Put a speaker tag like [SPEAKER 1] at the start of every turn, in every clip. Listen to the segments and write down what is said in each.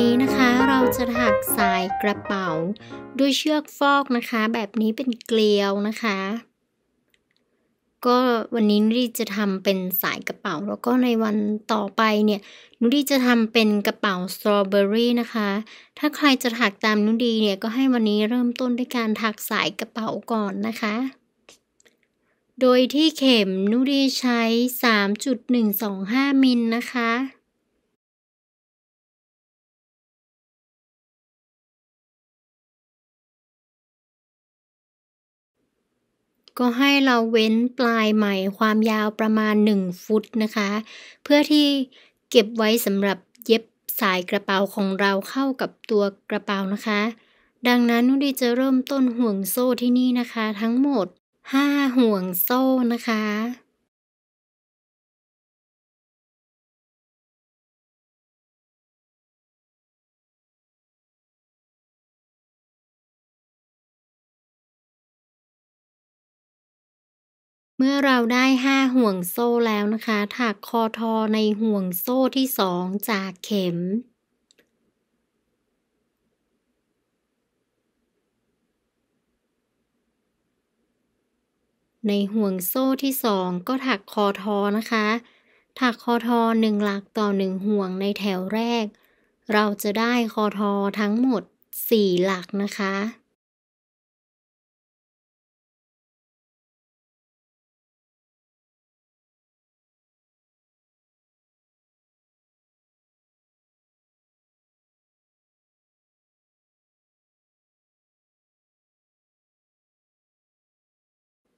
[SPEAKER 1] นี้นะคะ เราจะถักสายกระเป๋า ด้วยเชือกฟอกนะคะแบบนี้เป็นเกลียวนะคะ ก็วันนี้นุดีจะทำเป็นสายกระเป๋า แล้วก็ในวันต่อไปเนี่ยนุดีจะทำเป็นกระเป๋าสตรอเบอรี่นะคะถ้าใครจะถักตามนุดีเนี่ยก็ให้วันนี้เริ่มต้นด้วยการถักสายกระเป๋าก่อนนะคะ โดยที่เข
[SPEAKER 2] ็มนุดีใช้ 3.125มิลนะคะก็ให้เราเว้นปลายใ
[SPEAKER 1] หม่ความยาวประมาณ 1 ฟุตนะคะ เพื่อที่เก็บไว้สำหรับเย็บสายกระเป๋าของเราเข้ากับตัวกระเป๋านะคะ ดังนั้น นุด
[SPEAKER 2] ีจะเริ่มต้นห่วงโซ่ที่นี่นะคะ ทั้งหมด 5 ห่วงโซ่นะคะเมื่อเราได้ 5 ห่วงโซ่แล้วนะคะ ถักคอทอในห่วงโซ่ที่ 2 จ
[SPEAKER 1] ากเข็ม ในห่วงโซ่ที่ 2 ก็ถักคอทอนะคะ ถักคอทอ 1 หลักต่อ 1 ห่วงในแถ
[SPEAKER 2] วแรก เราจะได้คอทอทั้งหมด 4 หลักนะคะ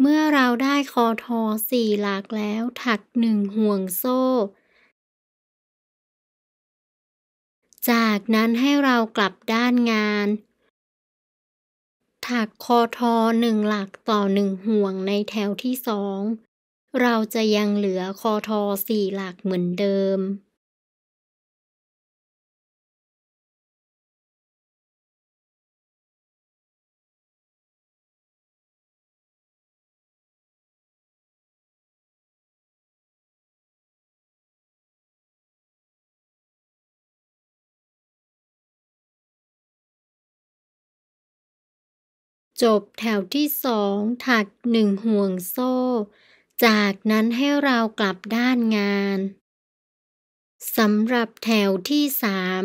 [SPEAKER 2] เมื่อเราได้คอทอสี่หลักแล้วถักหนึ่งห่วงโซ่ จากนั้นให้เรากลับด้านงาน
[SPEAKER 1] ถักคอทอหนึ่งหลักต่อหนึ่งห่วงในแถวที่สอง
[SPEAKER 2] เราจะยังเหลือคอทอสี่หลักเหมือนเดิมจบแถวที่สองถักหนึ่งห่วงโซ่
[SPEAKER 1] จากนั้นให้เรากลับด้านงาน สำหรับแถวที่สาม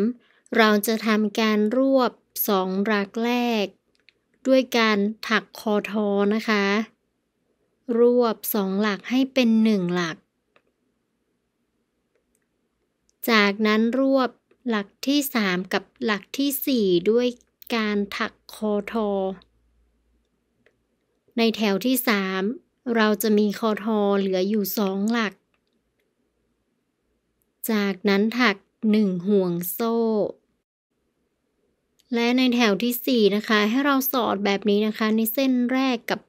[SPEAKER 1] เราจะทำการรวบสองรักแรก ด้วยการถักคอทอนะคะ รวบสองหลักให้เป็นหนึ่งหลัก จากนั้นรวบหลักที่สามกับหลักที่สี่ด้วยการถักคอทอในแถวที่ 3 เราจะมีคอทอเหลืออยู่สองหลัก จากนั้นถัก 1 ห่วงโซ่ และในแถวที่ 4 นะคะ ให้เราสอดแบบนี้นะคะในเส้นแรกกับ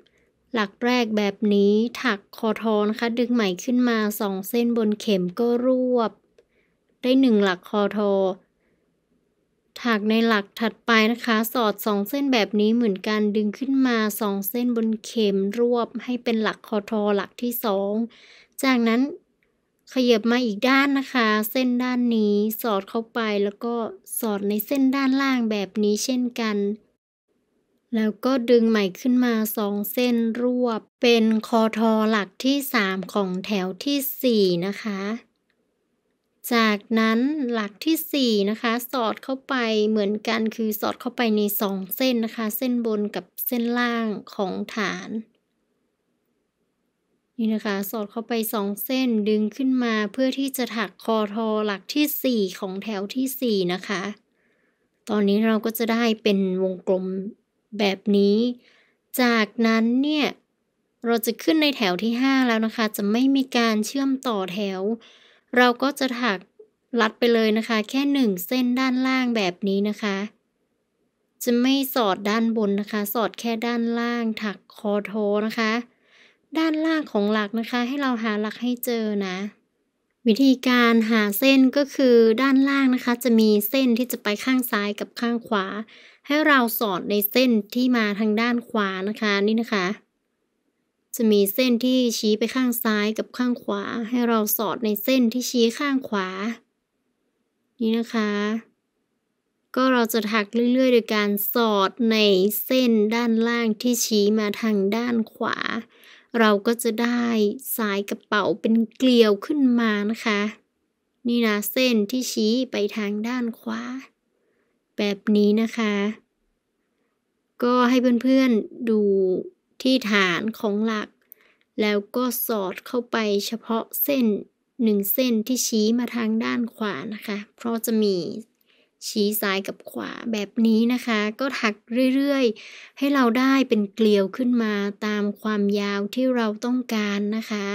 [SPEAKER 1] หลักแรกแบบนี้ถักคอทอนะคะ ดึงไหมขึ้นมา 2 เส้นบนเข็มก็รวบ ได้ 1 หลักคอทอถักในหลักถัดไปนะคะ สอด2เส้นแบบนี้เหมือนกัน ดึงขึ้นมา2 เส้นบนเข็มรวบให้เป็นหลักคอทอหลักที่2จากนั้นขยับมาอีกด้านนะคะ เส้นด้านนี้สอดเข้าไปแล้วก็สอดในเส้นด้านล่างแบบนี้เช่นกัน แล้วก็ดึงใหม่ขึ้นมา2เส้นรวบเป็นคอทอหลักที่3ของแถวที่4นะคะจากนั้นหลักที่4นะคะสอดเข้าไปเหมือนกันคือสอดเข้าไปใน 2 เส้นนะคะ เส้นบนกับเส้นล่างของฐานนี่นะคะสอดเข้าไป2เส้นดึงขึ้นมาเพื่อที่จะถักคอทอหลักที่4ของแถวที่4นะคะ ตอนนี้เราก็จะได้เป็นวงกลมแบบนี้ จากนั้นเนี่ยเราจะขึ้นในแถวที่ 5 แล้วนะคะ จะไม่มีการเชื่อมต่อแถวเราก็จะถักลัดไปเลยนะคะ แค่หนึ่งเส้นด้านล่างแบบนี้นะคะ จะไม่สอดด้านบนนะคะ สอดแค่ด้านล่าง ถักคอโทนะคะ ด้านล่างของหลักนะคะให้เราหาหลักให้เจอนะ วิธีการหาเส้นก็คือด้านล่างนะคะ จะมีเส้นที่จะไปข้างซ้ายกับข้างขวา ให้เราสอดในเส้นที่มาทางด้านขวานะคะ นี่นะคะจะมีเส้นที่ชี้ไปข้างซ้ายกับข้างขวา ให้เราสอดในเส้นที่ชี้ข้างขวา นี่นะคะ ก็เราจะถักเรื่อยๆ โดยการสอดในเส้นด้านล่างที่ชี้มาทางด้านขวา เราก็จะได้สายกระเป๋าเป็นเกลียวขึ้นมานะคะ นี่นะเส้นที่ชี้ไปทางด้านขวา แบบนี้นะคะ ก็ให้เพื่อนๆดูที่ฐานของหลัก แล้วก็สอดเข้าไปเฉพาะเส้นหนึ่งเส้นที่ชี้มาทางด้านขวานะคะ เพราะจะมีชี้ซ้ายกับขวาแบบนี้นะคะ ก็ถักเรื่อย
[SPEAKER 2] ๆ ให้เราได้เป็นเกลียวขึ้นมาตามความยาวที่เราต้องการนะคะ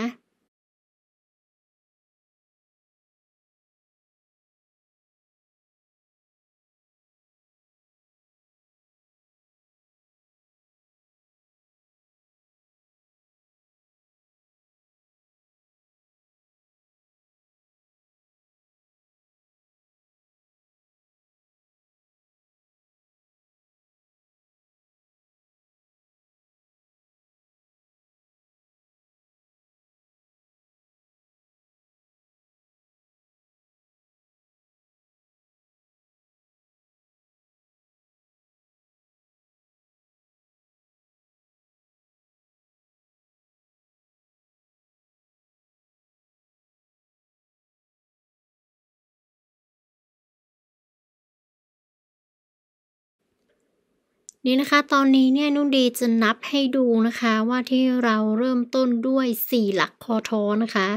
[SPEAKER 2] นี่นะคะ ตอนนี้เนี่ยนุ่นดีจะนับให้ดูนะคะว่าที่เราเริ่มต้นด้วย4หลั
[SPEAKER 1] กคอท้อนะคะ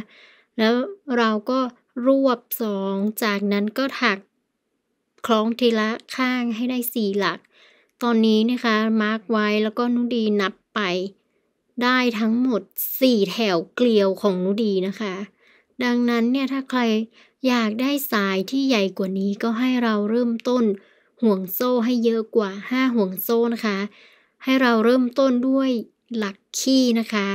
[SPEAKER 1] แล้วเราก็รวบ2จากนั้นก็ถัก คล้องทีละข้างให้ได้4หลัก ตอนนี้นะคะมาร์กไว้แล้วก็นุ่นดีนับไป ได้ทั้งหมด4แถวเกลียวของนุ่นดีนะคะ ดังนั้นเนี่ยถ้าใครอยากได้สายที่ใหญ่กว่านี้ก็ให้เราเริ่มต้นห่วงโซ่ให้เยอะกว่า5ห่วงโซ่นะคะ ให้เราเริ่มต้นด้วยหลักขี้นะคะ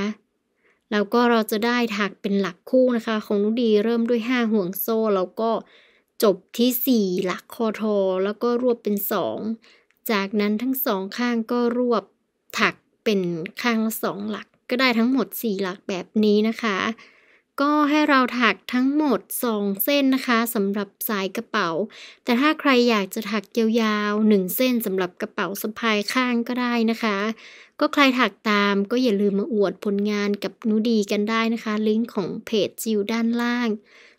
[SPEAKER 1] แล้วก็เราจะได้ถักเป็นหลักคู่นะคะ ของนุดีเริ่มด้วย 5 ห่วงโซ่แล้วก็จบที่ 4หลักคอทอ แล้วก็รวบเป็น2จากนั้นทั้งสองข้างก็รวบถักเป็นข้างละสองหลัก ก็ได้ทั้งหมด 4 หลักแบบนี้นะคะก็ให้เราถักทั้งหมด2เส้นนะคะสำหรับสายกระเป๋า แต่ถ้าใครอยากจะถักยาวๆ1เส้นสำหรับกระเป๋าสะพายข้างก็ได้นะคะ ก็ใครถักตามก็อย่าลืมมาอวดผลงานกับนูดีกันได้นะคะ ลิงก์ของเพจจิวด้านล่าง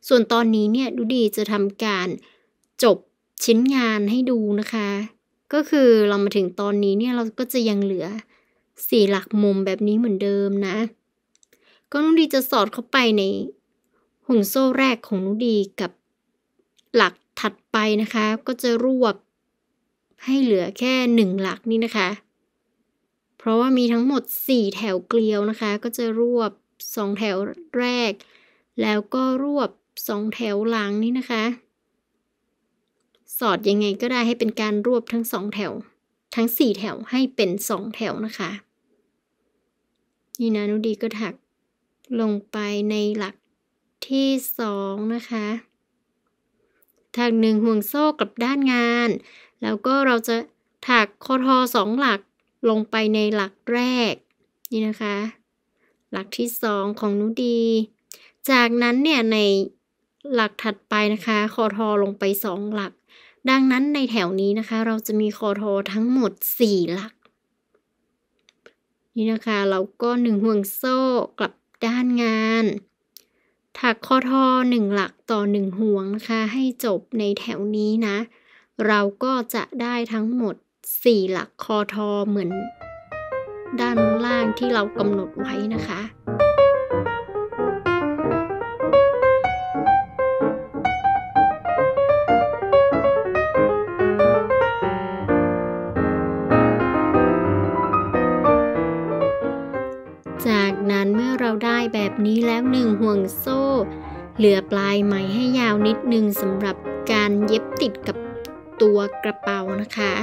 [SPEAKER 1] ส่วนตอนนี้เนี่ยนูดีจะทำการจบชิ้นงานให้ดูนะคะ ก็คือเรามาถึงตอนนี้เนี่ยเราก็จะยังเหลือสี่หลักมุมแบบนี้เหมือนเดิมนะก็นุดีจะสอดเข้าไปในห่วงโซ่แรกของนุดีกับหลักถัดไปนะคะ ก็จะรวบให้เหลือแค่หนึ่งหลักนี่นะคะ เพราะว่ามีทั้งหมด4แถวเกลียวนะคะ ก็จะรวบ2แถวแรก แล้วก็รวบ2แถวหลังนี่นะคะ สอดยังไงก็ได้ให้เป็นการรวบทั้ง2แถว ทั้ง4แถวให้เป็น2แถวนะคะนี่นะนุดีก็ถักลงไปในหลักที่2นะคะ ถักหนึ่งห่วงโซ่กับด้านงาน แล้วก็เราจะถักคอทอสองหลักลงไปในหลักแรก นี่นะคะ หลักที่2ของนุดี จากนั้นเนี่ยในหลักถัดไปนะคะ คอทอลงไปสองหลัก ดังนั้นในแถวนี้นะคะ เราจะมีคอทอทั้งหมด4หลัก นี่นะคะ เราก็หนึ่งห่วงโซ่กลับการงานถักคอทอหนึ่งหลักต่อหนึ่งห่วงนะคะให้จบในแถวนี้นะ เราก็จะได้ทั้งหมด 4 หลักคอทอเหมือนด้านล่างที่เรากำหนดไว้นะคะจากเราได้แบบนี้แล้วหนึ่งห่วงโซ่ เหลือปลายไหมให้ยาวนิดนึงสำหรับการเย็บติดกับตัวกระเป๋านะคะ